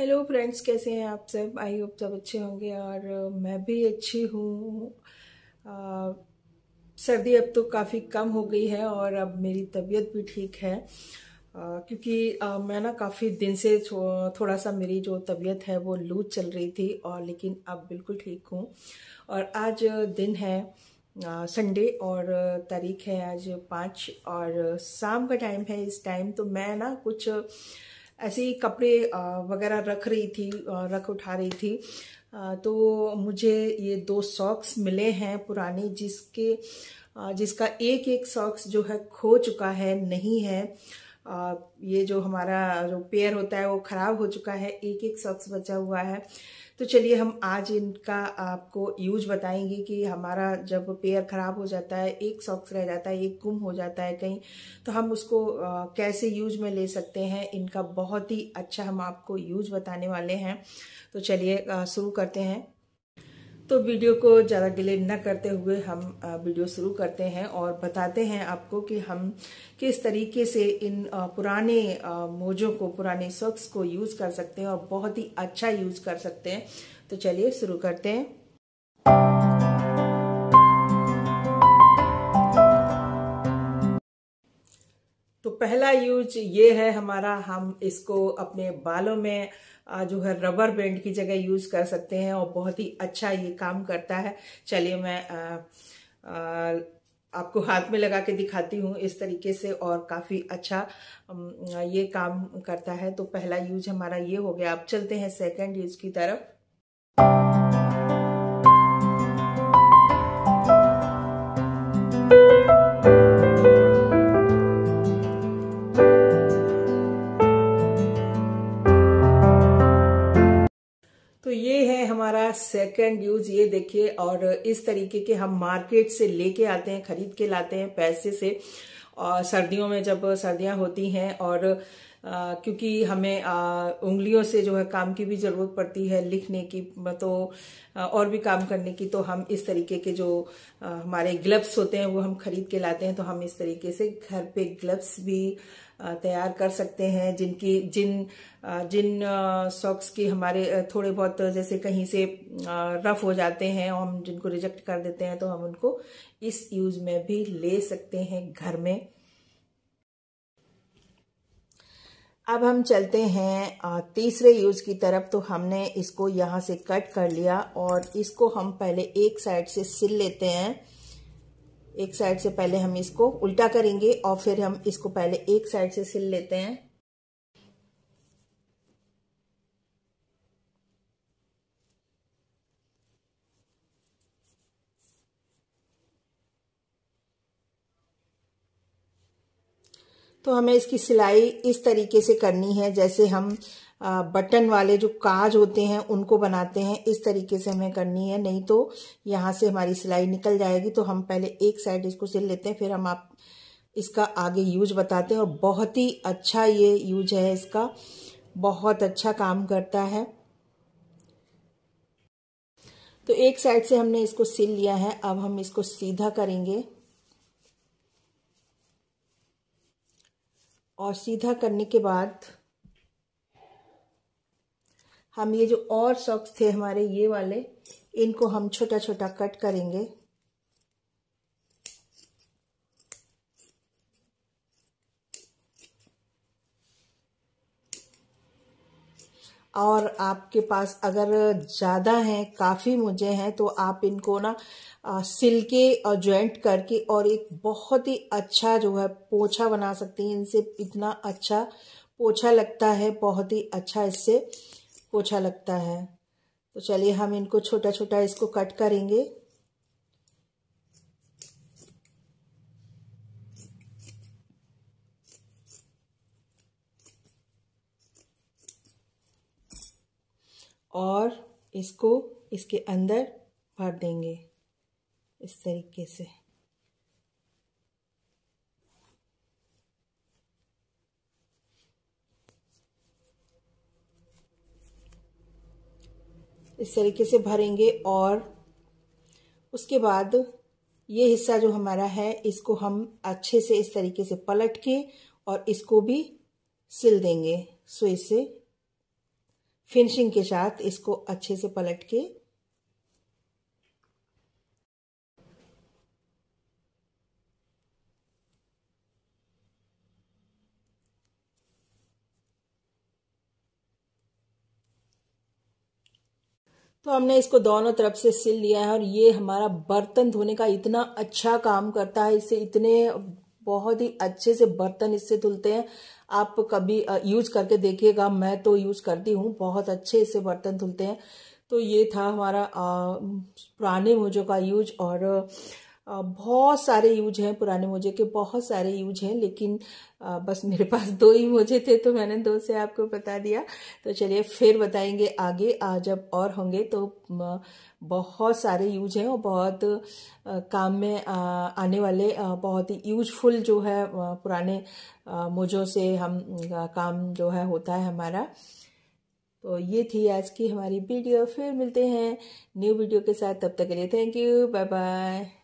hello friends कैसे हैं आप सब आई होप सब अच्छे होंगे और uh, मैं भी अच्छी हूँ uh, सर्दी अब तो काफ़ी कम हो गई है और अब मेरी तबीयत भी ठीक है आ, uh, क्योंकि आ, मैं ना काफ़ी दिन से थोड़ा सा मेरी जो तबीयत है वो लूज चल रही थी और लेकिन अब बिल्कुल ठीक हूँ और आज दिन है संडे और तारीख है आज पाँच और शाम का टाइम है इस टाइम तो मैं ना कुछ ऐसे ही कपड़े वगैरह रख रही थी रख उठा रही थी तो मुझे ये दो सॉक्स मिले हैं पुराने जिसके जिसका एक एक सॉक्स जो है खो चुका है नहीं है ये जो हमारा जो पेयर होता है वो ख़राब हो चुका है एक एक सॉक्स बचा हुआ है तो चलिए हम आज इनका आपको यूज बताएंगे कि हमारा जब पेयर ख़राब हो जाता है एक सॉक्स रह जाता है एक गुम हो जाता है कहीं तो हम उसको कैसे यूज में ले सकते हैं इनका बहुत ही अच्छा हम आपको यूज बताने वाले हैं तो चलिए शुरू करते हैं तो वीडियो को ज़्यादा डिले न करते हुए हम वीडियो शुरू करते हैं और बताते हैं आपको कि हम किस तरीके से इन पुराने मोजों को पुराने शख्स को यूज़ कर सकते हैं और बहुत ही अच्छा यूज़ कर सकते हैं तो चलिए शुरू करते हैं पहला यूज ये है हमारा हम इसको अपने बालों में जो है रबर बैंड की जगह यूज कर सकते हैं और बहुत ही अच्छा ये काम करता है चलिए मैं आ, आ, आपको हाथ में लगा के दिखाती हूँ इस तरीके से और काफ़ी अच्छा ये काम करता है तो पहला यूज हमारा ये हो गया अब चलते हैं सेकंड यूज की तरफ सेकंड यूज ये देखिए और इस तरीके के हम मार्केट से लेके आते हैं खरीद के लाते हैं पैसे से और सर्दियों में जब सर्दियां होती हैं और आ, क्योंकि हमें आ, उंगलियों से जो है काम की भी जरूरत पड़ती है लिखने की तो आ, और भी काम करने की तो हम इस तरीके के जो आ, हमारे ग्लव्स होते हैं वो हम खरीद के लाते हैं तो हम इस तरीके से घर पे ग्लव्स भी तैयार कर सकते हैं जिनकी जिन जिन सॉक्स की हमारे थोड़े बहुत जैसे कहीं से रफ हो जाते हैं और हम जिनको रिजेक्ट कर देते हैं तो हम उनको इस यूज में भी ले सकते हैं घर में अब हम चलते हैं तीसरे यूज की तरफ तो हमने इसको यहां से कट कर लिया और इसको हम पहले एक साइड से सिल लेते हैं एक साइड से पहले हम इसको उल्टा करेंगे और फिर हम इसको पहले एक साइड से सिल लेते हैं तो हमें इसकी सिलाई इस तरीके से करनी है जैसे हम बटन वाले जो काज होते हैं उनको बनाते हैं इस तरीके से हमें करनी है नहीं तो यहाँ से हमारी सिलाई निकल जाएगी तो हम पहले एक साइड इसको सिल लेते हैं फिर हम आप इसका आगे यूज बताते हैं और बहुत ही अच्छा ये यूज है इसका बहुत अच्छा काम करता है तो एक साइड से हमने इसको सिल लिया है अब हम इसको सीधा करेंगे और सीधा करने के बाद हम ये जो और सॉक्स थे हमारे ये वाले इनको हम छोटा छोटा कट करेंगे और आपके पास अगर ज़्यादा हैं काफ़ी मुझे हैं तो आप इनको ना सिल के और ज्वाइंट करके और एक बहुत ही अच्छा जो है पोछा बना सकती हैं इनसे इतना अच्छा पोछा लगता है बहुत ही अच्छा इससे पोछा लगता है तो चलिए हम इनको छोटा छोटा इसको कट करेंगे और इसको इसके अंदर भर देंगे इस तरीके से इस तरीके से भरेंगे और उसके बाद ये हिस्सा जो हमारा है इसको हम अच्छे से इस तरीके से पलट के और इसको भी सिल देंगे सो इसे फिनिशिंग के साथ इसको अच्छे से पलट के तो हमने इसको दोनों तरफ से सिल लिया है और ये हमारा बर्तन धोने का इतना अच्छा काम करता है इससे इतने बहुत ही अच्छे से बर्तन इससे धुलते हैं आप कभी यूज करके देखिएगा मैं तो यूज करती हूँ बहुत अच्छे इससे बर्तन धुलते हैं तो ये था हमारा पुराने मोजों का यूज और बहुत सारे यूज हैं पुराने मोजे के बहुत सारे यूज हैं लेकिन बस मेरे पास दो ही मोजे थे तो मैंने दो से आपको बता दिया तो चलिए फिर बताएंगे आगे जब और होंगे तो बहुत सारे यूज हैं और बहुत काम में आने वाले बहुत ही यूजफुल जो है पुराने मोजों से हम काम जो है होता है हमारा तो ये थी आज की हमारी वीडियो फिर मिलते हैं न्यू वीडियो के साथ तब तक के लिए थैंक यू बाय बाय